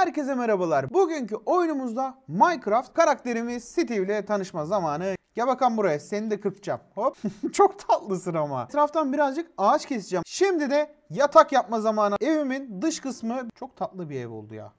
herkese merhabalar. Bugünkü oyunumuzda Minecraft karakterimiz Steve ile tanışma zamanı. Ya bakalım buraya seni de kırpacağım. Hop çok tatlısın ama. Etraftan birazcık ağaç keseceğim. Şimdi de yatak yapma zamanı. Evimin dış kısmı çok tatlı bir ev oldu ya.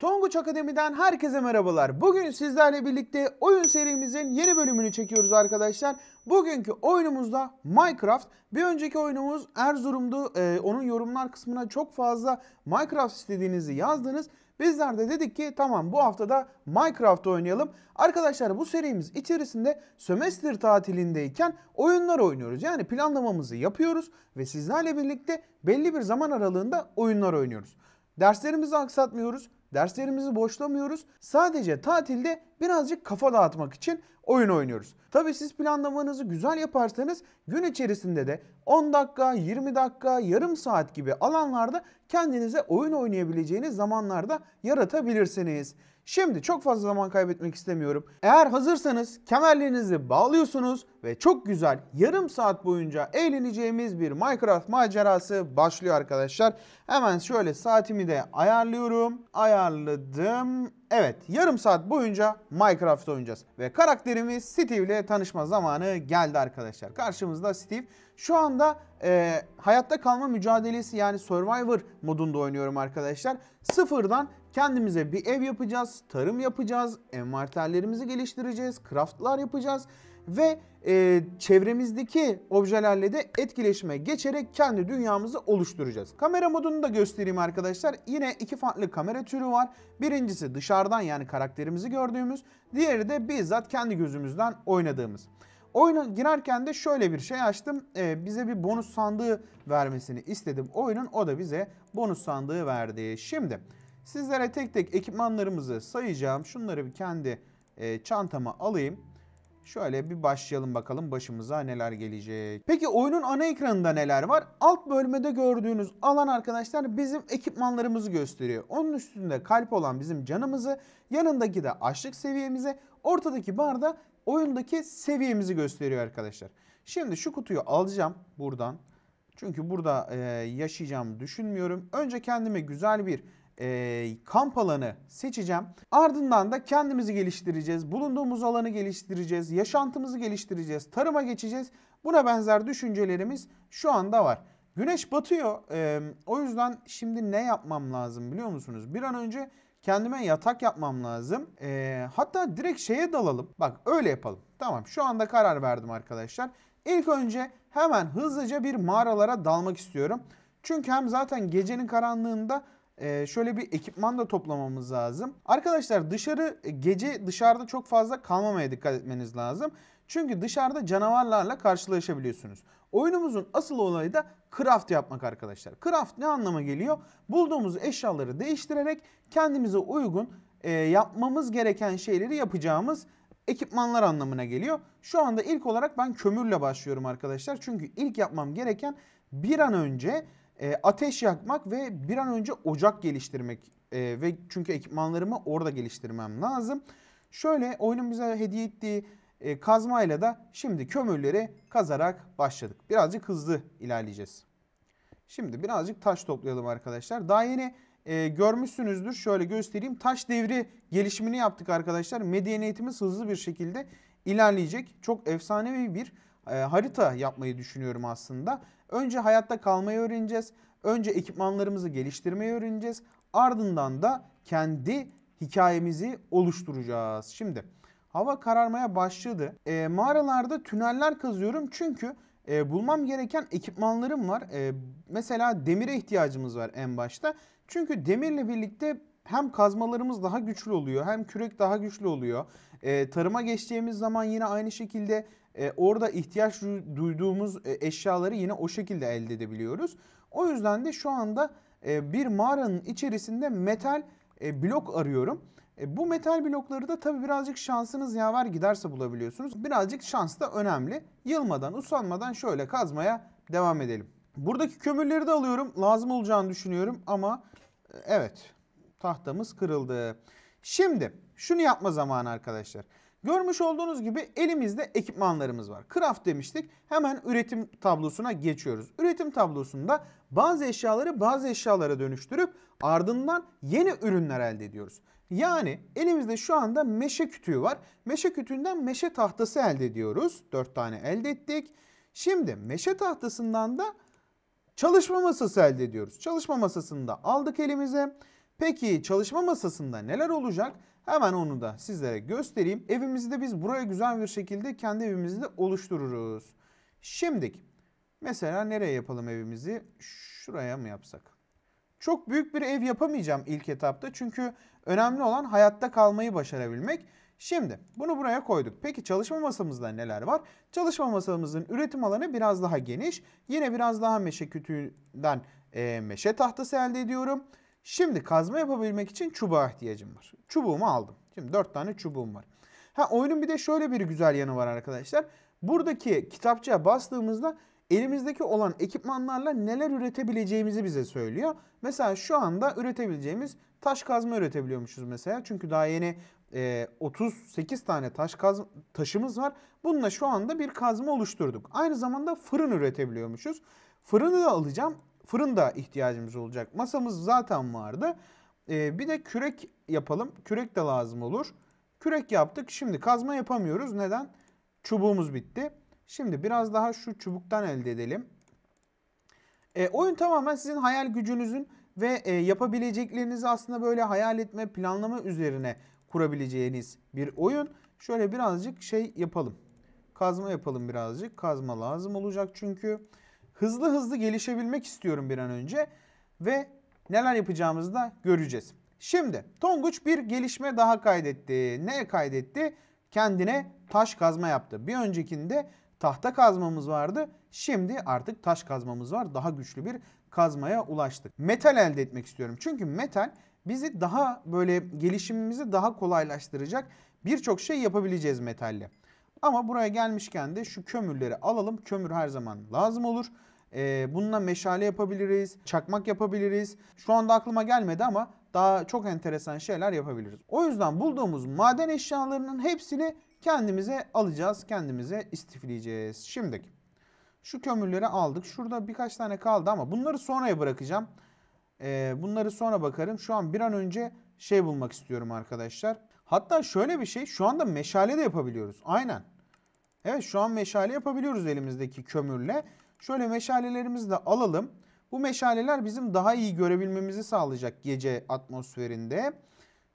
Tonguç Akademi'den herkese merhabalar. Bugün sizlerle birlikte oyun serimizin yeni bölümünü çekiyoruz arkadaşlar. Bugünkü oyunumuzda Minecraft. Bir önceki oyunumuz Erzurum'du. Ee, onun yorumlar kısmına çok fazla Minecraft istediğinizi yazdınız. Bizler de dedik ki tamam bu haftada Minecraft oynayalım. Arkadaşlar bu serimiz içerisinde sömestr tatilindeyken oyunlar oynuyoruz. Yani planlamamızı yapıyoruz ve sizlerle birlikte belli bir zaman aralığında oyunlar oynuyoruz. Derslerimizi aksatmıyoruz Derslerimizi boşlamıyoruz. Sadece tatilde birazcık kafa dağıtmak için oyun oynuyoruz. Tabii siz planlamanızı güzel yaparsanız gün içerisinde de 10 dakika, 20 dakika, yarım saat gibi alanlarda kendinize oyun oynayabileceğiniz zamanlarda yaratabilirsiniz. Şimdi çok fazla zaman kaybetmek istemiyorum. Eğer hazırsanız kemerlerinizi bağlıyorsunuz ve çok güzel yarım saat boyunca eğleneceğimiz bir Minecraft macerası başlıyor arkadaşlar. Hemen şöyle saatimi de ayarlıyorum. Ayarladım. Evet yarım saat boyunca Minecraft oynayacağız. Ve karakterimiz Steve ile tanışma zamanı geldi arkadaşlar. Karşımızda Steve. Şu anda e, hayatta kalma mücadelesi yani Survivor modunda oynuyorum arkadaşlar. Sıfırdan kendimize bir ev yapacağız, tarım yapacağız, envanterlerimizi geliştireceğiz, craftlar yapacağız ve e, çevremizdeki objelerle de etkileşime geçerek kendi dünyamızı oluşturacağız. Kamera modunu da göstereyim arkadaşlar. Yine iki farklı kamera türü var. Birincisi dışarıdan yani karakterimizi gördüğümüz, diğeri de bizzat kendi gözümüzden oynadığımız. Oyuna girerken de şöyle bir şey açtım. Ee, bize bir bonus sandığı vermesini istedim oyunun. O da bize bonus sandığı verdi. Şimdi sizlere tek tek ekipmanlarımızı sayacağım. Şunları bir kendi e, çantama alayım. Şöyle bir başlayalım bakalım başımıza neler gelecek. Peki oyunun ana ekranında neler var? Alt bölmede gördüğünüz alan arkadaşlar bizim ekipmanlarımızı gösteriyor. Onun üstünde kalp olan bizim canımızı, yanındaki de açlık seviyemizi, ortadaki barda oyundaki seviyemizi gösteriyor arkadaşlar. Şimdi şu kutuyu alacağım buradan. Çünkü burada e, yaşayacağımı düşünmüyorum. Önce kendime güzel bir e, kamp alanı seçeceğim. Ardından da kendimizi geliştireceğiz. Bulunduğumuz alanı geliştireceğiz. Yaşantımızı geliştireceğiz. Tarıma geçeceğiz. Buna benzer düşüncelerimiz şu anda var. Güneş batıyor. E, o yüzden şimdi ne yapmam lazım biliyor musunuz? Bir an önce kendime yatak yapmam lazım. E, hatta direkt şeye dalalım. Bak öyle yapalım. Tamam şu anda karar verdim arkadaşlar. İlk önce hemen hızlıca bir mağaralara dalmak istiyorum. Çünkü hem zaten gecenin karanlığında e, şöyle bir ekipman da toplamamız lazım. Arkadaşlar dışarı e, gece dışarıda çok fazla kalmamaya dikkat etmeniz lazım. Çünkü dışarıda canavarlarla karşılaşabiliyorsunuz. Oyunumuzun asıl olayı da craft yapmak arkadaşlar. Craft ne anlama geliyor? Bulduğumuz eşyaları değiştirerek kendimize uygun e, yapmamız gereken şeyleri yapacağımız ekipmanlar anlamına geliyor. Şu anda ilk olarak ben kömürle başlıyorum arkadaşlar. Çünkü ilk yapmam gereken bir an önce e, ateş yakmak ve bir an önce ocak geliştirmek e, ve çünkü ekipmanlarımı orada geliştirmem lazım. Şöyle oyunun bize hediye ettiği e, kazmayla da şimdi kömürleri kazarak başladık. Birazcık hızlı ilerleyeceğiz. Şimdi birazcık taş toplayalım arkadaşlar. Daha yeni e, görmüşsünüzdür. Şöyle göstereyim. Taş devri gelişimini yaptık arkadaşlar. Medeniyetimiz hızlı bir şekilde ilerleyecek. Çok efsanevi bir e, harita yapmayı düşünüyorum aslında. Önce hayatta kalmayı öğreneceğiz. Önce ekipmanlarımızı geliştirmeyi öğreneceğiz. Ardından da kendi hikayemizi oluşturacağız. Şimdi hava kararmaya başladı. E, mağaralarda tüneller kazıyorum çünkü e, bulmam gereken ekipmanlarım var. E, mesela demire ihtiyacımız var en başta. Çünkü demirle birlikte hem kazmalarımız daha güçlü oluyor hem kürek daha güçlü oluyor. E, tarıma geçtiğimiz zaman yine aynı şekilde e, orada ihtiyaç duyduğumuz e, eşyaları yine o şekilde elde edebiliyoruz. O yüzden de şu anda e, bir mağaranın içerisinde metal e, blok arıyorum. E, bu metal blokları da tabii birazcık şansınız yaver giderse bulabiliyorsunuz. Birazcık şans da önemli. Yılmadan, usanmadan şöyle kazmaya devam edelim. Buradaki kömürleri de alıyorum. Lazım olacağını düşünüyorum ama e, evet tahtamız kırıldı. Şimdi şunu yapma zamanı arkadaşlar. Görmüş olduğunuz gibi elimizde ekipmanlarımız var. Craft demiştik. Hemen üretim tablosuna geçiyoruz. Üretim tablosunda bazı eşyaları bazı eşyalara dönüştürüp ardından yeni ürünler elde ediyoruz. Yani elimizde şu anda meşe kütüğü var. Meşe kütüğünden meşe tahtası elde ediyoruz. 4 tane elde ettik. Şimdi meşe tahtasından da çalışma masası elde ediyoruz. Çalışma masasını da aldık elimize. Peki çalışma masasında neler olacak? Hemen onu da sizlere göstereyim. Evimizi de biz buraya güzel bir şekilde kendi evimizi de oluştururuz. Şimdiki mesela nereye yapalım evimizi? Şuraya mı yapsak? Çok büyük bir ev yapamayacağım ilk etapta. Çünkü önemli olan hayatta kalmayı başarabilmek. Şimdi bunu buraya koyduk. Peki çalışma masamızda neler var? Çalışma masamızın üretim alanı biraz daha geniş. Yine biraz daha meşe kütüğünden e, meşe tahtası elde ediyorum. Şimdi kazma yapabilmek için çubuğa ihtiyacım var. Çubuğumu aldım. Şimdi dört tane çubuğum var. Ha oyunun bir de şöyle bir güzel yanı var arkadaşlar. Buradaki kitapçığa bastığımızda elimizdeki olan ekipmanlarla neler üretebileceğimizi bize söylüyor. Mesela şu anda üretebileceğimiz taş kazma üretebiliyormuşuz mesela. Çünkü daha yeni e, 38 tane taş kaz taşımız var. Bununla şu anda bir kazma oluşturduk. Aynı zamanda fırın üretebiliyormuşuz. Fırını da alacağım. Fırında ihtiyacımız olacak. Masamız zaten vardı. Ee, bir de kürek yapalım. Kürek de lazım olur. Kürek yaptık. Şimdi kazma yapamıyoruz. Neden? Çubuğumuz bitti. Şimdi biraz daha şu çubuktan elde edelim. E, oyun tamamen sizin hayal gücünüzün ve e, yapabileceklerinizi aslında böyle hayal etme, planlama üzerine kurabileceğiniz bir oyun. Şöyle birazcık şey yapalım. Kazma yapalım birazcık. Kazma lazım olacak çünkü hızlı hızlı gelişebilmek istiyorum bir an önce ve neler yapacağımızı da göreceğiz. Şimdi Tonguç bir gelişme daha kaydetti. Ne kaydetti? Kendine taş kazma yaptı. Bir öncekinde tahta kazmamız vardı. Şimdi artık taş kazmamız var. Daha güçlü bir kazmaya ulaştık. Metal elde etmek istiyorum. Çünkü metal bizi daha böyle gelişimimizi daha kolaylaştıracak birçok şey yapabileceğiz metalle. Ama buraya gelmişken de şu kömürleri alalım. Kömür her zaman lazım olur. E, bununla meşale yapabiliriz, çakmak yapabiliriz. Şu anda aklıma gelmedi ama daha çok enteresan şeyler yapabiliriz. O yüzden bulduğumuz maden eşyalarının hepsini kendimize alacağız, kendimize istifleyeceğiz. Şimdi şu kömürleri aldık. Şurada birkaç tane kaldı ama bunları sonraya bırakacağım. Ee, bunları sonra bakarım. Şu an bir an önce şey bulmak istiyorum arkadaşlar. Hatta şöyle bir şey şu anda meşale de yapabiliyoruz. Aynen. Evet şu an meşale yapabiliyoruz elimizdeki kömürle. Şöyle meşalelerimizi de alalım. Bu meşaleler bizim daha iyi görebilmemizi sağlayacak gece atmosferinde.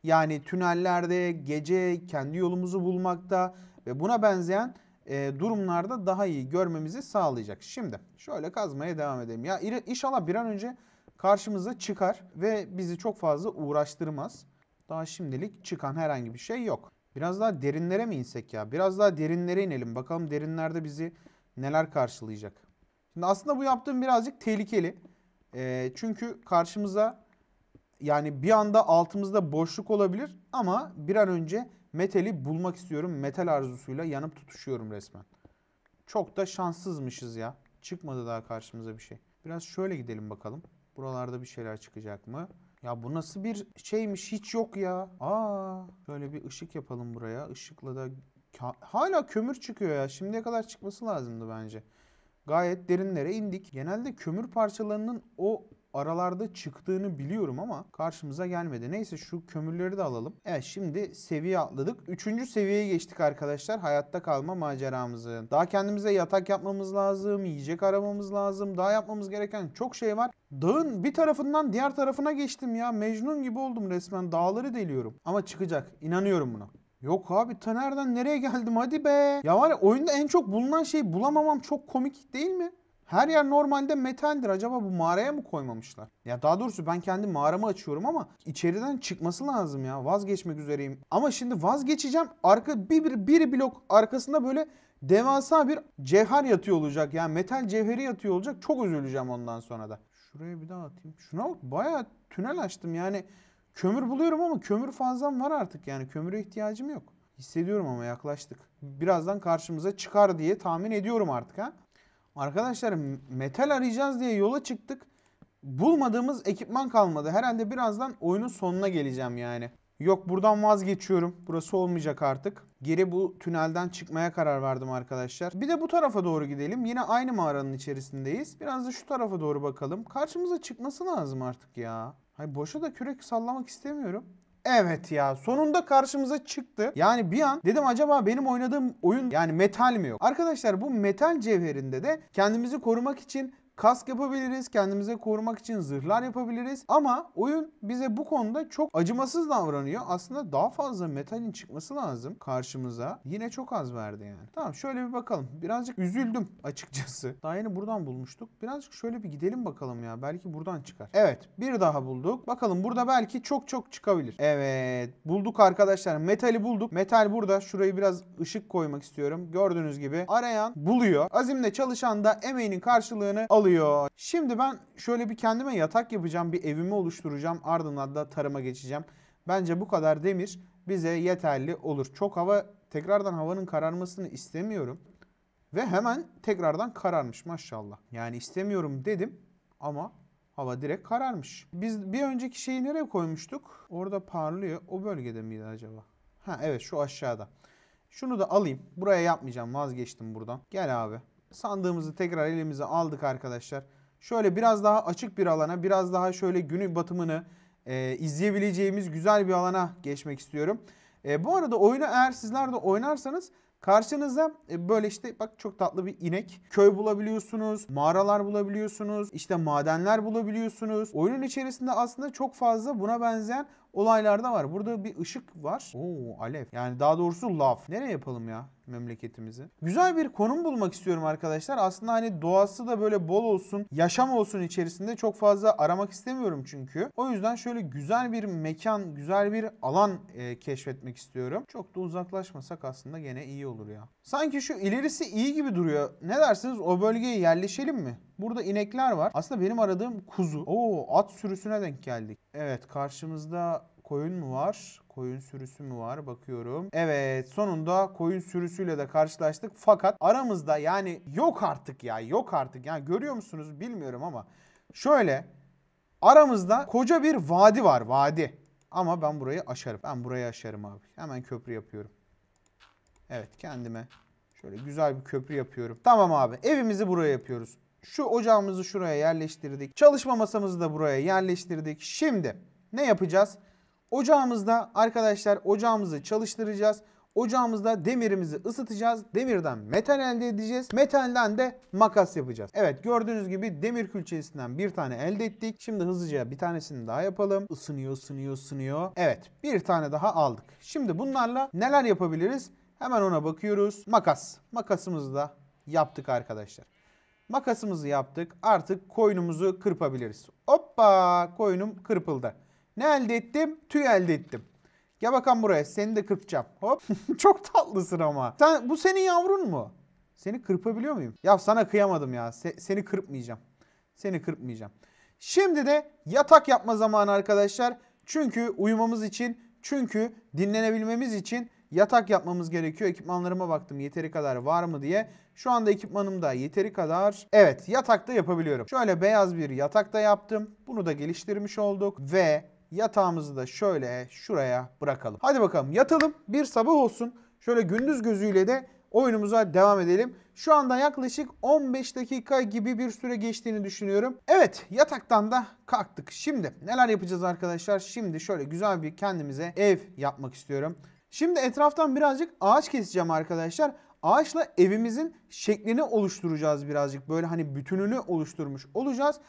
Yani tünellerde, gece kendi yolumuzu bulmakta ve buna benzeyen e, durumlarda daha iyi görmemizi sağlayacak. Şimdi şöyle kazmaya devam edelim. Ya inşallah bir an önce karşımıza çıkar ve bizi çok fazla uğraştırmaz. Daha şimdilik çıkan herhangi bir şey yok. Biraz daha derinlere mi insek ya? Biraz daha derinlere inelim. Bakalım derinlerde bizi neler karşılayacak. Şimdi aslında bu yaptığım birazcık tehlikeli. E, çünkü karşımıza yani bir anda altımızda boşluk olabilir ama bir an önce metali bulmak istiyorum. Metal arzusuyla yanıp tutuşuyorum resmen. Çok da şanssızmışız ya. Çıkmadı daha karşımıza bir şey. Biraz şöyle gidelim bakalım. Buralarda bir şeyler çıkacak mı? Ya bu nasıl bir şeymiş hiç yok ya. Aa, böyle bir ışık yapalım buraya. Işıkla da hala kömür çıkıyor ya. Şimdiye kadar çıkması lazımdı bence gayet derinlere indik. Genelde kömür parçalarının o aralarda çıktığını biliyorum ama karşımıza gelmedi. Neyse şu kömürleri de alalım. Evet şimdi seviye atladık. Üçüncü seviyeye geçtik arkadaşlar. Hayatta kalma maceramızı. Daha kendimize yatak yapmamız lazım. Yiyecek aramamız lazım. Daha yapmamız gereken çok şey var. Dağın bir tarafından diğer tarafına geçtim ya. Mecnun gibi oldum resmen. Dağları deliyorum. Ama çıkacak. İnanıyorum buna. Yok abi tanerden nereye geldim hadi be. Ya var ya oyunda en çok bulunan şeyi bulamamam çok komik değil mi? Her yer normalde metaldir. Acaba bu mağaraya mı koymamışlar? Ya daha doğrusu ben kendi mağaramı açıyorum ama içeriden çıkması lazım ya. Vazgeçmek üzereyim. Ama şimdi vazgeçeceğim. Arka bir, bir, bir blok arkasında böyle devasa bir cevher yatıyor olacak. Yani metal cevheri yatıyor olacak. Çok üzüleceğim ondan sonra da. Şuraya bir daha atayım. Şuna bak bayağı tünel açtım yani. Kömür buluyorum ama kömür fazlam var artık yani kömüre ihtiyacım yok. Hissediyorum ama yaklaştık. Birazdan karşımıza çıkar diye tahmin ediyorum artık ha. Arkadaşlar metal arayacağız diye yola çıktık. Bulmadığımız ekipman kalmadı. Herhalde birazdan oyunun sonuna geleceğim yani. Yok buradan vazgeçiyorum. Burası olmayacak artık. Geri bu tünelden çıkmaya karar verdim arkadaşlar. Bir de bu tarafa doğru gidelim. Yine aynı mağaranın içerisindeyiz. Biraz da şu tarafa doğru bakalım. Karşımıza çıkması lazım artık ya. Hayır boşa da kürek sallamak istemiyorum. Evet ya sonunda karşımıza çıktı. Yani bir an dedim acaba benim oynadığım oyun yani metal mi yok? Arkadaşlar bu metal cevherinde de kendimizi korumak için kask yapabiliriz. Kendimize korumak için zırhlar yapabiliriz. Ama oyun bize bu konuda çok acımasız davranıyor. Aslında daha fazla metalin çıkması lazım karşımıza. Yine çok az verdi yani. Tamam şöyle bir bakalım. Birazcık üzüldüm açıkçası. Daha yeni buradan bulmuştuk. Birazcık şöyle bir gidelim bakalım ya. Belki buradan çıkar. Evet bir daha bulduk. Bakalım burada belki çok çok çıkabilir. Evet bulduk arkadaşlar. Metali bulduk. Metal burada. Şurayı biraz ışık koymak istiyorum. Gördüğünüz gibi arayan buluyor. Azimle çalışan da emeğinin karşılığını alıyor kalıyor. Şimdi ben şöyle bir kendime yatak yapacağım, bir evimi oluşturacağım. Ardından da tarıma geçeceğim. Bence bu kadar demir bize yeterli olur. Çok hava tekrardan havanın kararmasını istemiyorum. Ve hemen tekrardan kararmış maşallah. Yani istemiyorum dedim ama hava direkt kararmış. Biz bir önceki şeyi nereye koymuştuk? Orada parlıyor. O bölgede miydi acaba? Ha evet şu aşağıda. Şunu da alayım. Buraya yapmayacağım. Vazgeçtim buradan. Gel abi. Sandığımızı tekrar elimize aldık arkadaşlar. Şöyle biraz daha açık bir alana, biraz daha şöyle günü batımını e, izleyebileceğimiz güzel bir alana geçmek istiyorum. E, bu arada oyunu eğer sizler de oynarsanız Karşınıza e, böyle işte bak çok tatlı bir inek. Köy bulabiliyorsunuz, mağaralar bulabiliyorsunuz, işte madenler bulabiliyorsunuz. Oyunun içerisinde aslında çok fazla buna benzeyen olaylar da var. Burada bir ışık var. Oo alev. Yani daha doğrusu laf. Nereye yapalım ya? memleketimizi. Güzel bir konum bulmak istiyorum arkadaşlar. Aslında hani doğası da böyle bol olsun, yaşam olsun içerisinde çok fazla aramak istemiyorum çünkü. O yüzden şöyle güzel bir mekan, güzel bir alan e, keşfetmek istiyorum. Çok da uzaklaşmasak aslında gene iyi olur ya. Sanki şu ilerisi iyi gibi duruyor. Ne dersiniz o bölgeye yerleşelim mi? Burada inekler var. Aslında benim aradığım kuzu. Oo at sürüsüne denk geldik. Evet karşımızda Koyun mu var? Koyun sürüsü mü var? Bakıyorum. Evet sonunda koyun sürüsüyle de karşılaştık. Fakat aramızda yani yok artık ya yok artık. Yani görüyor musunuz bilmiyorum ama şöyle aramızda koca bir vadi var vadi. Ama ben burayı aşarım. Ben burayı aşarım abi. Hemen köprü yapıyorum. Evet kendime şöyle güzel bir köprü yapıyorum. Tamam abi evimizi buraya yapıyoruz. Şu ocağımızı şuraya yerleştirdik. Çalışma masamızı da buraya yerleştirdik. Şimdi ne yapacağız? Ocağımızda arkadaşlar ocağımızı çalıştıracağız. Ocağımızda demirimizi ısıtacağız. Demirden metal elde edeceğiz. Metalden de makas yapacağız. Evet gördüğünüz gibi demir külçesinden bir tane elde ettik. Şimdi hızlıca bir tanesini daha yapalım. Isınıyor, ısınıyor, ısınıyor. Evet bir tane daha aldık. Şimdi bunlarla neler yapabiliriz? Hemen ona bakıyoruz. Makas. Makasımızı da yaptık arkadaşlar. Makasımızı yaptık. Artık koynumuzu kırpabiliriz. Hoppa koynum kırpıldı. Ne elde ettim? Tüy elde ettim. Gel bakalım buraya seni de kırpacağım. Hop çok tatlısın ama. Sen, bu senin yavrun mu? Seni kırpabiliyor muyum? Ya sana kıyamadım ya. Se seni kırpmayacağım. Seni kırpmayacağım. Şimdi de yatak yapma zamanı arkadaşlar. Çünkü uyumamız için, çünkü dinlenebilmemiz için yatak yapmamız gerekiyor. Ekipmanlarıma baktım yeteri kadar var mı diye. Şu anda ekipmanım da yeteri kadar. Evet yatakta yapabiliyorum. Şöyle beyaz bir yatakta yaptım. Bunu da geliştirmiş olduk. Ve Yatağımızı da şöyle şuraya bırakalım. Hadi bakalım yatalım. Bir sabah olsun. Şöyle gündüz gözüyle de oyunumuza devam edelim. Şu anda yaklaşık 15 dakika gibi bir süre geçtiğini düşünüyorum. Evet yataktan da kalktık. Şimdi neler yapacağız arkadaşlar? Şimdi şöyle güzel bir kendimize ev yapmak istiyorum. Şimdi etraftan birazcık ağaç keseceğim arkadaşlar. Ağaçla evimizin şeklini oluşturacağız birazcık. Böyle hani bütününü oluşturmuş olacağız.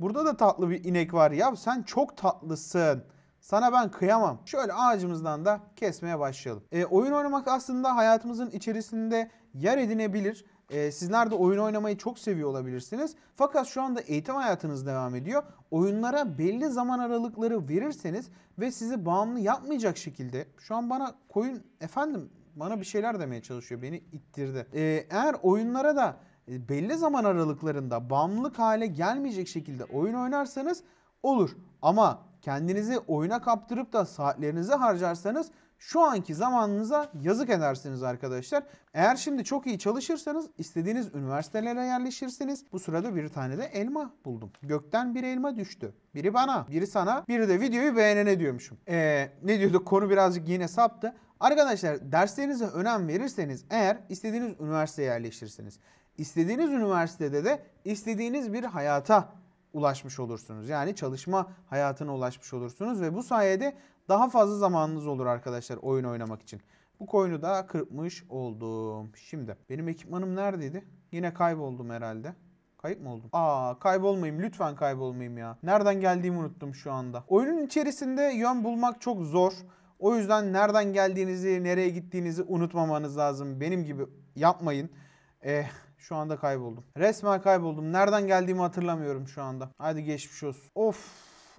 Burada da tatlı bir inek var ya. Sen çok tatlısın. Sana ben kıyamam. Şöyle ağacımızdan da kesmeye başlayalım. E, oyun oynamak aslında hayatımızın içerisinde yer edinebilir. E, sizler de oyun oynamayı çok seviyor olabilirsiniz. Fakat şu anda eğitim hayatınız devam ediyor. Oyunlara belli zaman aralıkları verirseniz ve sizi bağımlı yapmayacak şekilde... Şu an bana koyun efendim bana bir şeyler demeye çalışıyor. Beni ittirdi. E, eğer oyunlara da e, belli zaman aralıklarında bağımlılık hale gelmeyecek şekilde oyun oynarsanız olur. Ama kendinizi oyuna kaptırıp da saatlerinizi harcarsanız şu anki zamanınıza yazık edersiniz arkadaşlar. Eğer şimdi çok iyi çalışırsanız istediğiniz üniversitelere yerleşirsiniz. Bu sırada bir tane de elma buldum. Gökten bir elma düştü. Biri bana, biri sana, biri de videoyu beğenene diyormuşum. Ee, ne diyordu konu birazcık yine saptı. Arkadaşlar derslerinize önem verirseniz eğer istediğiniz üniversiteye yerleşirsiniz istediğiniz üniversitede de istediğiniz bir hayata ulaşmış olursunuz. Yani çalışma hayatına ulaşmış olursunuz ve bu sayede daha fazla zamanınız olur arkadaşlar oyun oynamak için. Bu koyunu da kırpmış oldum. Şimdi benim ekipmanım neredeydi? Yine kayboldum herhalde. Kayıp mı oldum? Aa kaybolmayayım lütfen kaybolmayayım ya. Nereden geldiğimi unuttum şu anda. Oyunun içerisinde yön bulmak çok zor. O yüzden nereden geldiğinizi, nereye gittiğinizi unutmamanız lazım. Benim gibi yapmayın. Eee eh, şu anda kayboldum. Resmen kayboldum. Nereden geldiğimi hatırlamıyorum şu anda. Hadi geçmiş olsun. Of.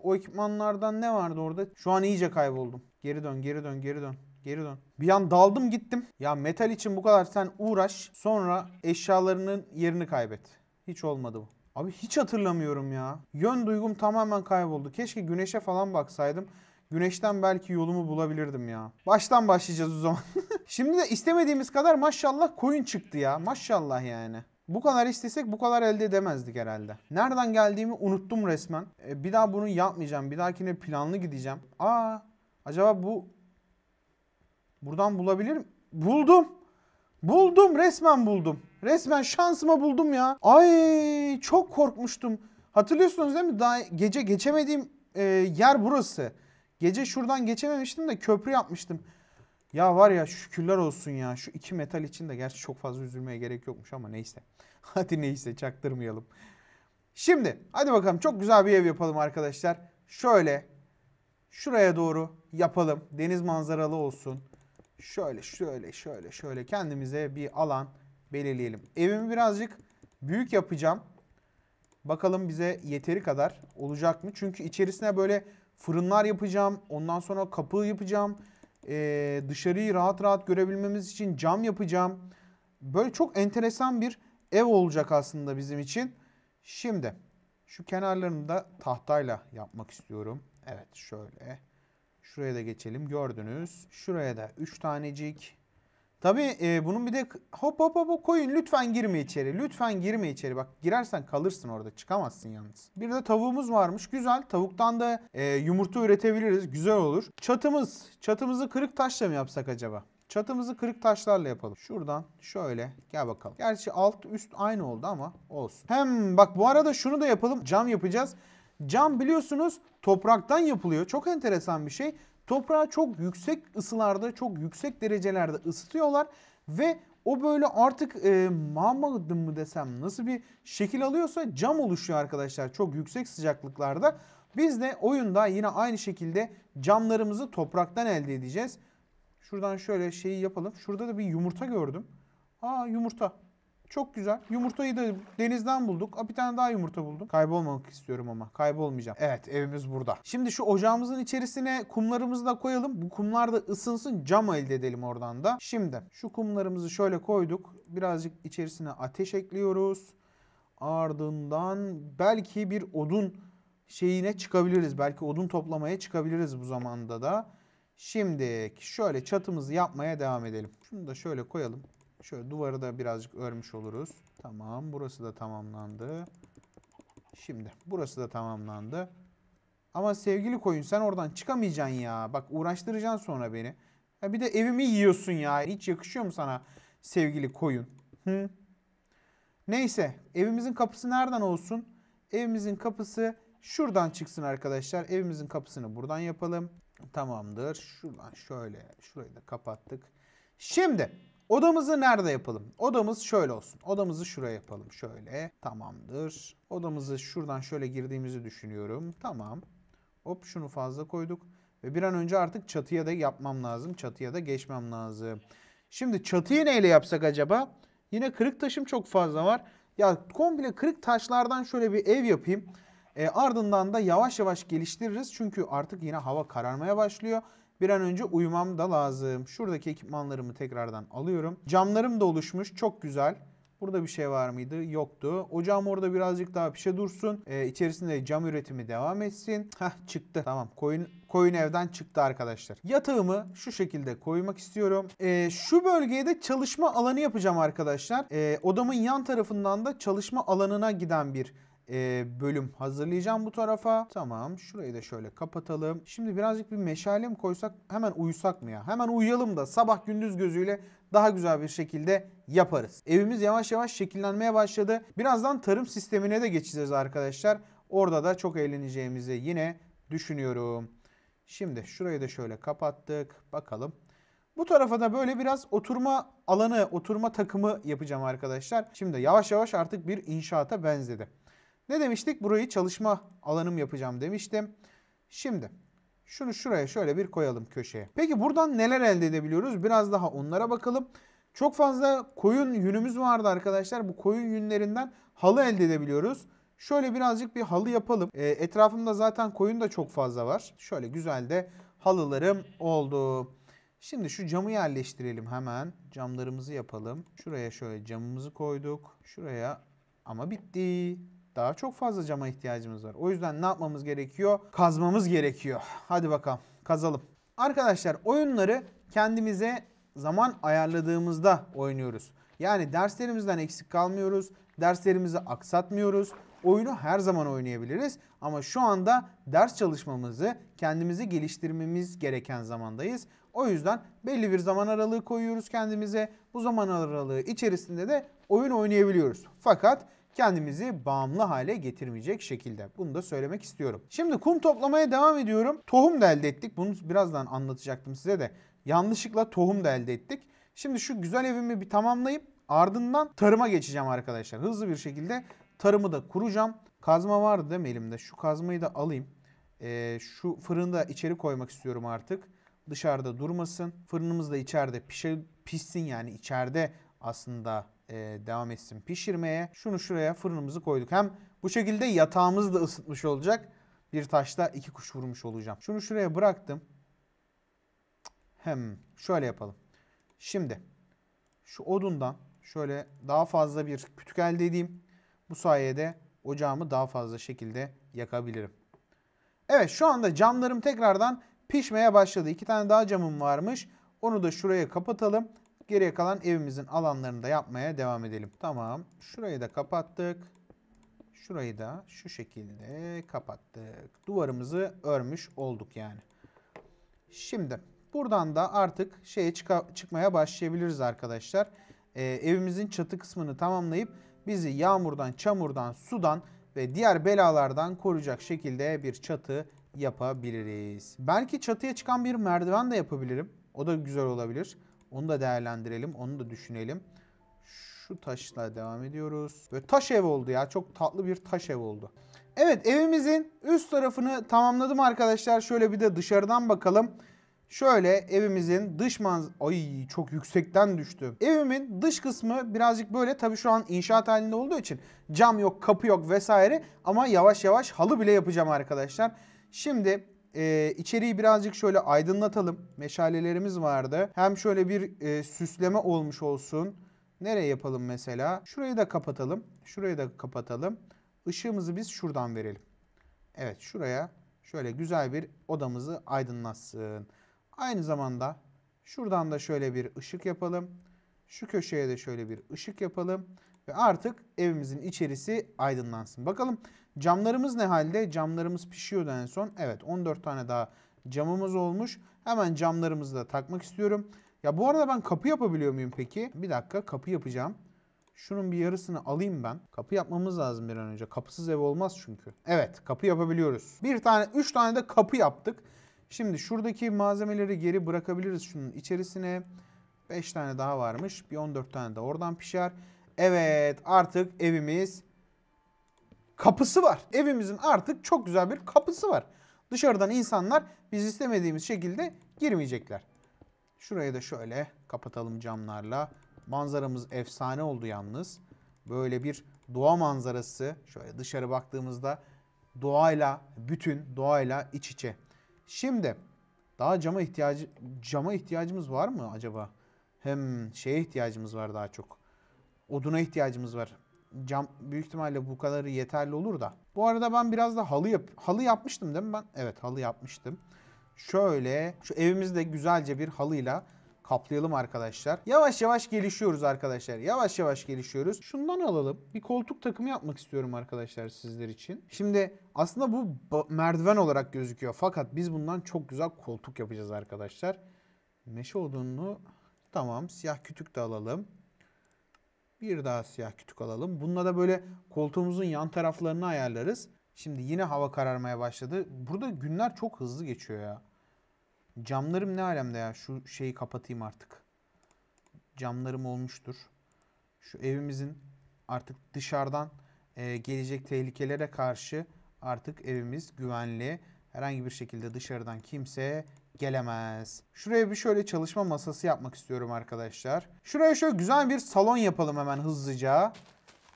O ekipmanlardan ne vardı orada? Şu an iyice kayboldum. Geri dön, geri dön, geri dön. Geri dön. Bir an daldım gittim. Ya metal için bu kadar sen uğraş. Sonra eşyalarının yerini kaybet. Hiç olmadı bu. Abi hiç hatırlamıyorum ya. Yön duygum tamamen kayboldu. Keşke güneşe falan baksaydım. Güneşten belki yolumu bulabilirdim ya. Baştan başlayacağız o zaman. Şimdi de istemediğimiz kadar maşallah koyun çıktı ya. Maşallah yani. Bu kadar istesek bu kadar elde edemezdik herhalde. Nereden geldiğimi unuttum resmen. E, bir daha bunu yapmayacağım. Bir dahakine planlı gideceğim. Aa acaba bu buradan bulabilir miyim? Buldum. Buldum resmen buldum. Resmen şansıma buldum ya. Ay çok korkmuştum. Hatırlıyorsunuz değil mi? Daha gece geçemediğim e, yer burası. Gece şuradan geçememiştim de köprü yapmıştım. Ya var ya şükürler olsun ya. Şu iki metal için de gerçi çok fazla üzülmeye gerek yokmuş ama neyse. Hadi neyse çaktırmayalım. Şimdi hadi bakalım çok güzel bir ev yapalım arkadaşlar. Şöyle şuraya doğru yapalım. Deniz manzaralı olsun. Şöyle şöyle şöyle şöyle kendimize bir alan belirleyelim. Evimi birazcık büyük yapacağım. Bakalım bize yeteri kadar olacak mı? Çünkü içerisine böyle fırınlar yapacağım. Ondan sonra kapı yapacağım. Ee, dışarıyı rahat rahat görebilmemiz için cam yapacağım. Böyle çok enteresan bir ev olacak aslında bizim için. Şimdi şu kenarlarını da tahtayla yapmak istiyorum. Evet şöyle. Şuraya da geçelim. Gördünüz. Şuraya da 3 tanecik. Tabii e, bunun bir de hop hop hop koyun lütfen girme içeri. Lütfen girme içeri. Bak girersen kalırsın orada çıkamazsın yalnız. Bir de tavuğumuz varmış. Güzel. Tavuktan da e, yumurta üretebiliriz. Güzel olur. Çatımız. Çatımızı kırık taşla mı yapsak acaba? Çatımızı kırık taşlarla yapalım. Şuradan şöyle gel bakalım. Gerçi alt üst aynı oldu ama olsun. Hem bak bu arada şunu da yapalım. Cam yapacağız. Cam biliyorsunuz topraktan yapılıyor. Çok enteresan bir şey. Toprağı çok yüksek ısılarda, çok yüksek derecelerde ısıtıyorlar ve o böyle artık e, mama mı desem nasıl bir şekil alıyorsa cam oluşuyor arkadaşlar çok yüksek sıcaklıklarda. Biz de oyunda yine aynı şekilde camlarımızı topraktan elde edeceğiz. Şuradan şöyle şeyi yapalım. Şurada da bir yumurta gördüm. Aa yumurta. Çok güzel. Yumurtayı da denizden bulduk. A, bir tane daha yumurta buldum. Kaybolmamak istiyorum ama. Kaybolmayacağım. Evet evimiz burada. Şimdi şu ocağımızın içerisine kumlarımızı da koyalım. Bu kumlar da ısınsın. Cam elde edelim oradan da. Şimdi şu kumlarımızı şöyle koyduk. Birazcık içerisine ateş ekliyoruz. Ardından belki bir odun şeyine çıkabiliriz. Belki odun toplamaya çıkabiliriz bu zamanda da. Şimdi şöyle çatımızı yapmaya devam edelim. Şunu da şöyle koyalım. Şöyle duvarı da birazcık örmüş oluruz. Tamam. Burası da tamamlandı. Şimdi burası da tamamlandı. Ama sevgili koyun sen oradan çıkamayacaksın ya. Bak uğraştıracaksın sonra beni. Ya bir de evimi yiyorsun ya. Hiç yakışıyor mu sana sevgili koyun? Hı? Neyse evimizin kapısı nereden olsun? Evimizin kapısı şuradan çıksın arkadaşlar. Evimizin kapısını buradan yapalım. Tamamdır. Şuradan şöyle şurayı da kapattık. Şimdi Odamızı nerede yapalım? Odamız şöyle olsun. Odamızı şuraya yapalım. Şöyle. Tamamdır. Odamızı şuradan şöyle girdiğimizi düşünüyorum. Tamam. Hop şunu fazla koyduk. Ve bir an önce artık çatıya da yapmam lazım. Çatıya da geçmem lazım. Şimdi çatıyı neyle yapsak acaba? Yine kırık taşım çok fazla var. Ya komple kırık taşlardan şöyle bir ev yapayım. E, ardından da yavaş yavaş geliştiririz. Çünkü artık yine hava kararmaya başlıyor. Bir an önce uyumam da lazım. Şuradaki ekipmanlarımı tekrardan alıyorum. Camlarım da oluşmuş. Çok güzel. Burada bir şey var mıydı? Yoktu. Ocağım orada birazcık daha pişe dursun. Ee, içerisinde cam üretimi devam etsin. Hah çıktı. Tamam koyun koyun evden çıktı arkadaşlar. Yatağımı şu şekilde koymak istiyorum. Ee, şu bölgeye de çalışma alanı yapacağım arkadaşlar. Ee, odamın yan tarafından da çalışma alanına giden bir e, bölüm hazırlayacağım bu tarafa. Tamam şurayı da şöyle kapatalım. Şimdi birazcık bir meşalem mi koysak hemen uyusak mı ya? Hemen uyuyalım da sabah gündüz gözüyle daha güzel bir şekilde yaparız. Evimiz yavaş yavaş şekillenmeye başladı. Birazdan tarım sistemine de geçeceğiz arkadaşlar. Orada da çok eğleneceğimizi yine düşünüyorum. Şimdi şurayı da şöyle kapattık. Bakalım. Bu tarafa da böyle biraz oturma alanı, oturma takımı yapacağım arkadaşlar. Şimdi yavaş yavaş artık bir inşaata benzedi. Ne demiştik? Burayı çalışma alanım yapacağım demiştim. Şimdi şunu şuraya şöyle bir koyalım köşeye. Peki buradan neler elde edebiliyoruz? Biraz daha onlara bakalım. Çok fazla koyun yünümüz vardı arkadaşlar. Bu koyun yünlerinden halı elde edebiliyoruz. Şöyle birazcık bir halı yapalım. E, etrafımda zaten koyun da çok fazla var. Şöyle güzel de halılarım oldu. Şimdi şu camı yerleştirelim hemen. Camlarımızı yapalım. Şuraya şöyle camımızı koyduk. Şuraya ama bitti. Daha çok fazla cama ihtiyacımız var. O yüzden ne yapmamız gerekiyor? Kazmamız gerekiyor. Hadi bakalım kazalım. Arkadaşlar oyunları kendimize zaman ayarladığımızda oynuyoruz. Yani derslerimizden eksik kalmıyoruz. Derslerimizi aksatmıyoruz. Oyunu her zaman oynayabiliriz ama şu anda ders çalışmamızı, kendimizi geliştirmemiz gereken zamandayız. O yüzden belli bir zaman aralığı koyuyoruz kendimize. Bu zaman aralığı içerisinde de oyun oynayabiliyoruz. Fakat kendimizi bağımlı hale getirmeyecek şekilde. Bunu da söylemek istiyorum. Şimdi kum toplamaya devam ediyorum. Tohum da elde ettik. Bunu birazdan anlatacaktım size de. Yanlışlıkla tohum da elde ettik. Şimdi şu güzel evimi bir tamamlayıp ardından tarıma geçeceğim arkadaşlar. Hızlı bir şekilde tarımı da kuracağım. Kazma vardı değil mi elimde? Şu kazmayı da alayım. Ee, şu fırını da içeri koymak istiyorum artık. Dışarıda durmasın. Fırınımız da içeride pişe, pişsin yani içeride aslında e, devam etsin pişirmeye. Şunu şuraya fırınımızı koyduk. Hem bu şekilde yatağımız da ısıtmış olacak. Bir taşla iki kuş vurmuş olacağım. Şunu şuraya bıraktım. Hem şöyle yapalım. Şimdi şu odundan şöyle daha fazla bir kütük elde edeyim. Bu sayede ocağımı daha fazla şekilde yakabilirim. Evet şu anda camlarım tekrardan pişmeye başladı. İki tane daha camım varmış. Onu da şuraya kapatalım Geriye kalan evimizin alanlarını da yapmaya devam edelim. Tamam. Şurayı da kapattık. Şurayı da şu şekilde kapattık. Duvarımızı örmüş olduk yani. Şimdi buradan da artık şeye çık çıkmaya başlayabiliriz arkadaşlar. Ee, evimizin çatı kısmını tamamlayıp bizi yağmurdan, çamurdan, sudan ve diğer belalardan koruyacak şekilde bir çatı yapabiliriz. Belki çatıya çıkan bir merdiven de yapabilirim. O da güzel olabilir. Onu da değerlendirelim. Onu da düşünelim. Şu taşla devam ediyoruz. Böyle taş ev oldu ya. Çok tatlı bir taş ev oldu. Evet evimizin üst tarafını tamamladım arkadaşlar. Şöyle bir de dışarıdan bakalım. Şöyle evimizin dış manz... Ay çok yüksekten düştü. Evimin dış kısmı birazcık böyle tabii şu an inşaat halinde olduğu için cam yok, kapı yok vesaire. Ama yavaş yavaş halı bile yapacağım arkadaşlar. Şimdi e, içeriği birazcık şöyle aydınlatalım. Meşalelerimiz vardı. Hem şöyle bir e, süsleme olmuş olsun. Nereye yapalım mesela? Şurayı da kapatalım. Şurayı da kapatalım. Işığımızı biz şuradan verelim. Evet şuraya şöyle güzel bir odamızı aydınlatsın. Aynı zamanda şuradan da şöyle bir ışık yapalım. Şu köşeye de şöyle bir ışık yapalım. Ve artık evimizin içerisi aydınlansın. Bakalım Camlarımız ne halde? Camlarımız pişiyordu en son. Evet 14 tane daha camımız olmuş. Hemen camlarımızı da takmak istiyorum. Ya bu arada ben kapı yapabiliyor muyum peki? Bir dakika kapı yapacağım. Şunun bir yarısını alayım ben. Kapı yapmamız lazım bir an önce. Kapısız ev olmaz çünkü. Evet kapı yapabiliyoruz. Bir tane, üç tane de kapı yaptık. Şimdi şuradaki malzemeleri geri bırakabiliriz şunun içerisine. beş tane daha varmış. Bir 14 tane de oradan pişer. Evet artık evimiz kapısı var. Evimizin artık çok güzel bir kapısı var. Dışarıdan insanlar biz istemediğimiz şekilde girmeyecekler. Şurayı da şöyle kapatalım camlarla. Manzaramız efsane oldu yalnız. Böyle bir doğa manzarası. Şöyle dışarı baktığımızda doğayla, bütün doğayla iç içe. Şimdi daha cama ihtiyacı cama ihtiyacımız var mı acaba? Hem şeye ihtiyacımız var daha çok. Oduna ihtiyacımız var cam büyük ihtimalle bu kadarı yeterli olur da. Bu arada ben biraz da halı yap halı yapmıştım değil mi ben? Evet halı yapmıştım. Şöyle şu evimizde güzelce bir halıyla kaplayalım arkadaşlar. Yavaş yavaş gelişiyoruz arkadaşlar. Yavaş yavaş gelişiyoruz. Şundan alalım. Bir koltuk takımı yapmak istiyorum arkadaşlar sizler için. Şimdi aslında bu merdiven olarak gözüküyor. Fakat biz bundan çok güzel koltuk yapacağız arkadaşlar. Meşe odunlu. Tamam. Siyah kütük de alalım. Bir daha siyah kütük alalım. Bununla da böyle koltuğumuzun yan taraflarını ayarlarız. Şimdi yine hava kararmaya başladı. Burada günler çok hızlı geçiyor ya. Camlarım ne alemde ya. Şu şeyi kapatayım artık. Camlarım olmuştur. Şu evimizin artık dışarıdan e, gelecek tehlikelere karşı artık evimiz güvenli. Herhangi bir şekilde dışarıdan kimse gelemez. Şuraya bir şöyle çalışma masası yapmak istiyorum arkadaşlar. Şuraya şöyle güzel bir salon yapalım hemen hızlıca.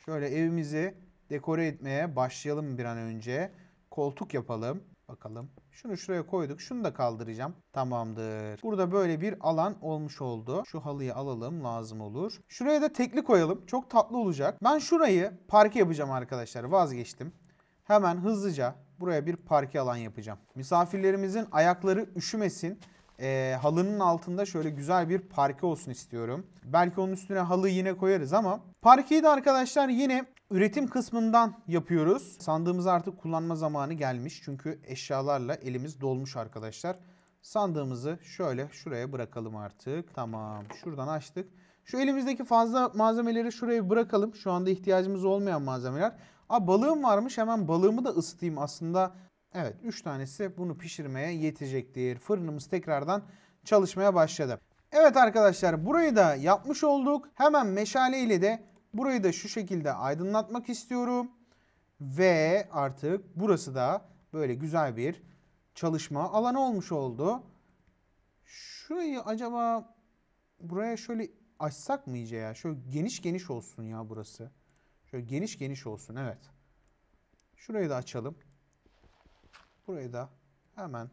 Şöyle evimizi dekore etmeye başlayalım bir an önce. Koltuk yapalım. Bakalım. Şunu şuraya koyduk. Şunu da kaldıracağım. Tamamdır. Burada böyle bir alan olmuş oldu. Şu halıyı alalım. Lazım olur. Şuraya da tekli koyalım. Çok tatlı olacak. Ben şurayı parke yapacağım arkadaşlar. Vazgeçtim. Hemen hızlıca buraya bir parke alan yapacağım. Misafirlerimizin ayakları üşümesin. E, halının altında şöyle güzel bir parke olsun istiyorum. Belki onun üstüne halı yine koyarız ama parkeyi de arkadaşlar yine üretim kısmından yapıyoruz. Sandığımız artık kullanma zamanı gelmiş. Çünkü eşyalarla elimiz dolmuş arkadaşlar. Sandığımızı şöyle şuraya bırakalım artık. Tamam şuradan açtık. Şu elimizdeki fazla malzemeleri şuraya bırakalım. Şu anda ihtiyacımız olmayan malzemeler. A balığım varmış hemen balığımı da ısıtayım aslında. Evet 3 tanesi bunu pişirmeye yetecektir. Fırınımız tekrardan çalışmaya başladı. Evet arkadaşlar burayı da yapmış olduk. Hemen meşale ile de burayı da şu şekilde aydınlatmak istiyorum. Ve artık burası da böyle güzel bir çalışma alanı olmuş oldu. Şurayı acaba buraya şöyle açsak mı iyice ya? Şöyle geniş geniş olsun ya burası. Şöyle geniş geniş olsun. Evet. Şurayı da açalım. Burayı da hemen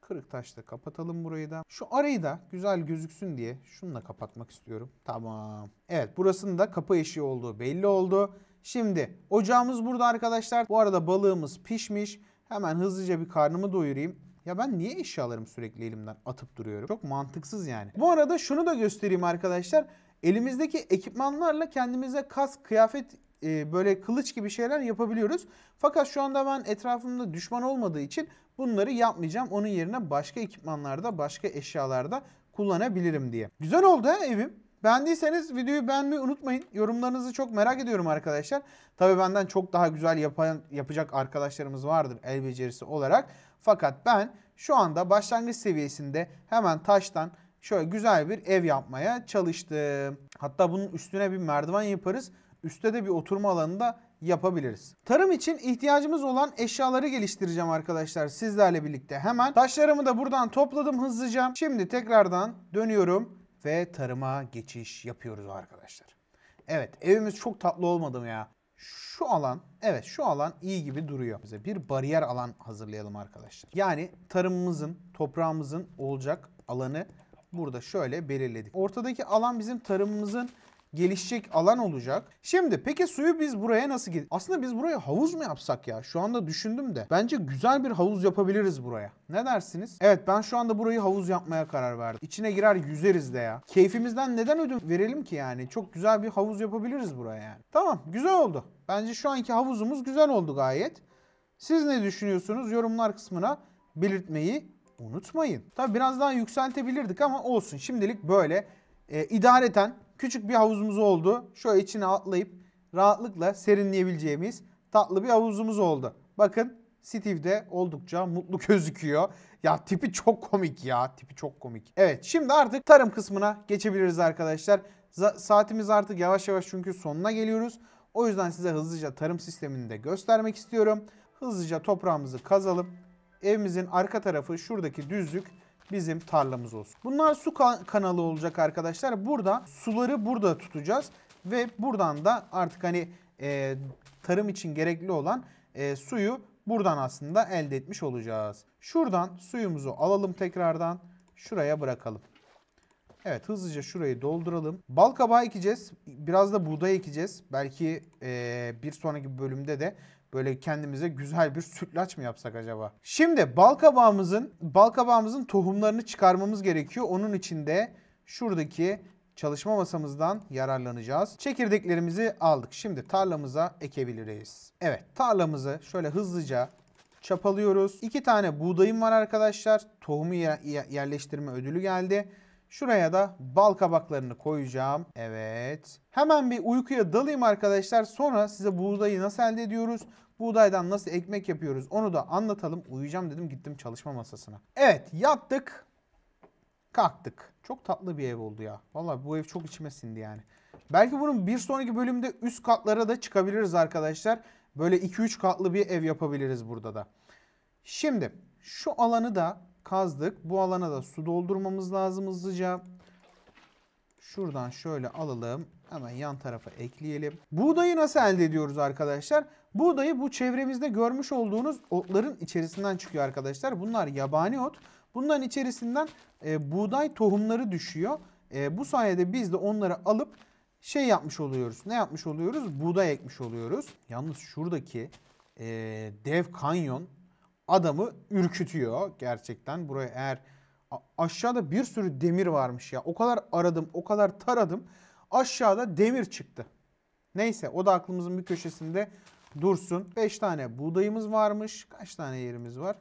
kırık taşla kapatalım burayı da. Şu arayı da güzel gözüksün diye şununla kapatmak istiyorum. Tamam. Evet burasının da kapı eşiği olduğu belli oldu. Şimdi ocağımız burada arkadaşlar. Bu arada balığımız pişmiş. Hemen hızlıca bir karnımı doyurayım. Ya ben niye eşyalarımı sürekli elimden atıp duruyorum? Çok mantıksız yani. Bu arada şunu da göstereyim arkadaşlar elimizdeki ekipmanlarla kendimize kask, kıyafet e, böyle kılıç gibi şeyler yapabiliyoruz. Fakat şu anda ben etrafımda düşman olmadığı için bunları yapmayacağım. Onun yerine başka ekipmanlarda, başka eşyalarda kullanabilirim diye. Güzel oldu ha evim. Beğendiyseniz videoyu beğenmeyi unutmayın. Yorumlarınızı çok merak ediyorum arkadaşlar. Tabii benden çok daha güzel yapan, yapacak arkadaşlarımız vardır el becerisi olarak. Fakat ben şu anda başlangıç seviyesinde hemen taştan şöyle güzel bir ev yapmaya çalıştım. Hatta bunun üstüne bir merdiven yaparız. Üste de bir oturma alanı da yapabiliriz. Tarım için ihtiyacımız olan eşyaları geliştireceğim arkadaşlar sizlerle birlikte. Hemen taşlarımı da buradan topladım hızlıca. Şimdi tekrardan dönüyorum ve tarıma geçiş yapıyoruz arkadaşlar. Evet evimiz çok tatlı olmadı mı ya? Şu alan evet şu alan iyi gibi duruyor. Bize bir bariyer alan hazırlayalım arkadaşlar. Yani tarımımızın toprağımızın olacak alanı burada şöyle belirledik. Ortadaki alan bizim tarımımızın gelişecek alan olacak. Şimdi peki suyu biz buraya nasıl gidip aslında biz buraya havuz mu yapsak ya? Şu anda düşündüm de. Bence güzel bir havuz yapabiliriz buraya. Ne dersiniz? Evet ben şu anda burayı havuz yapmaya karar verdim. İçine girer yüzeriz de ya. Keyfimizden neden ödün verelim ki yani? Çok güzel bir havuz yapabiliriz buraya yani. Tamam güzel oldu. Bence şu anki havuzumuz güzel oldu gayet. Siz ne düşünüyorsunuz? Yorumlar kısmına belirtmeyi unutmayın. Tabi biraz daha yükseltebilirdik ama olsun. Şimdilik böyle e, idareten küçük bir havuzumuz oldu. Şöyle içine atlayıp rahatlıkla serinleyebileceğimiz tatlı bir havuzumuz oldu. Bakın Steve de oldukça mutlu gözüküyor. Ya tipi çok komik ya. Tipi çok komik. Evet şimdi artık tarım kısmına geçebiliriz arkadaşlar. Z saatimiz artık yavaş yavaş çünkü sonuna geliyoruz. O yüzden size hızlıca tarım sistemini de göstermek istiyorum. Hızlıca toprağımızı kazalım. Evimizin arka tarafı şuradaki düzlük bizim tarlamız olsun. Bunlar su kan kanalı olacak arkadaşlar. Burada suları burada tutacağız ve buradan da artık hani e, tarım için gerekli olan e, suyu buradan aslında elde etmiş olacağız. Şuradan suyumuzu alalım tekrardan. Şuraya bırakalım. Evet hızlıca şurayı dolduralım. Bal kabağı ekeceğiz. Biraz da buğday ekeceğiz. Belki e, bir sonraki bölümde de Böyle kendimize güzel bir sütlaç mı yapsak acaba? Şimdi balkabağımızın balkabağımızın tohumlarını çıkarmamız gerekiyor. Onun için de şuradaki çalışma masamızdan yararlanacağız. Çekirdeklerimizi aldık. Şimdi tarlamıza ekebiliriz. Evet tarlamızı şöyle hızlıca çapalıyoruz. İki tane buğdayım var arkadaşlar. Tohumu yerleştirme ödülü geldi. Şuraya da bal kabaklarını koyacağım. Evet. Hemen bir uykuya dalayım arkadaşlar. Sonra size buğdayı nasıl elde ediyoruz? Buğdaydan nasıl ekmek yapıyoruz? Onu da anlatalım. Uyuyacağım dedim gittim çalışma masasına. Evet yattık. Kalktık. Çok tatlı bir ev oldu ya. Vallahi bu ev çok içime sindi yani. Belki bunun bir sonraki bölümde üst katlara da çıkabiliriz arkadaşlar. Böyle 2-3 katlı bir ev yapabiliriz burada da. Şimdi şu alanı da kazdık. Bu alana da su doldurmamız lazım hızlıca. Şuradan şöyle alalım. Hemen yan tarafa ekleyelim. Buğdayı nasıl elde ediyoruz arkadaşlar? Buğdayı bu çevremizde görmüş olduğunuz otların içerisinden çıkıyor arkadaşlar. Bunlar yabani ot. Bunların içerisinden e, buğday tohumları düşüyor. E, bu sayede biz de onları alıp şey yapmış oluyoruz. Ne yapmış oluyoruz? Buğday ekmiş oluyoruz. Yalnız şuradaki e, dev kanyon adamı ürkütüyor gerçekten. Buraya eğer aşağıda bir sürü demir varmış ya. O kadar aradım, o kadar taradım. Aşağıda demir çıktı. Neyse o da aklımızın bir köşesinde dursun. 5 tane buğdayımız varmış. Kaç tane yerimiz var?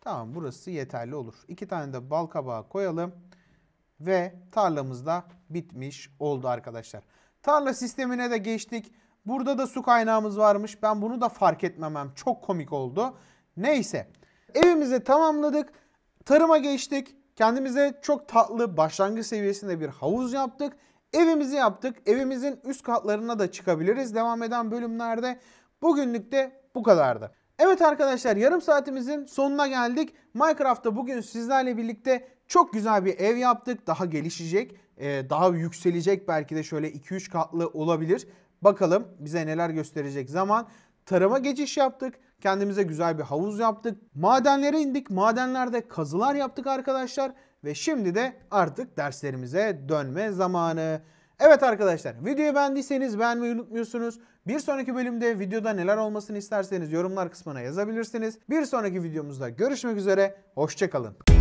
Tamam burası yeterli olur. 2 tane de bal kabağı koyalım. Ve tarlamız da bitmiş oldu arkadaşlar. Tarla sistemine de geçtik. Burada da su kaynağımız varmış. Ben bunu da fark etmemem çok komik oldu. Neyse. Evimizi tamamladık. Tarıma geçtik. Kendimize çok tatlı başlangıç seviyesinde bir havuz yaptık. Evimizi yaptık. Evimizin üst katlarına da çıkabiliriz devam eden bölümlerde. Bugünlük de bu kadardı. Evet arkadaşlar yarım saatimizin sonuna geldik. Minecraft'ta bugün sizlerle birlikte çok güzel bir ev yaptık. Daha gelişecek, e, daha yükselecek belki de şöyle 2-3 katlı olabilir. Bakalım bize neler gösterecek zaman. Tarıma geçiş yaptık. Kendimize güzel bir havuz yaptık. Madenlere indik. Madenlerde kazılar yaptık arkadaşlar. Ve şimdi de artık derslerimize dönme zamanı. Evet arkadaşlar videoyu beğendiyseniz beğenmeyi unutmuyorsunuz. Bir sonraki bölümde videoda neler olmasını isterseniz yorumlar kısmına yazabilirsiniz. Bir sonraki videomuzda görüşmek üzere. Hoşçakalın.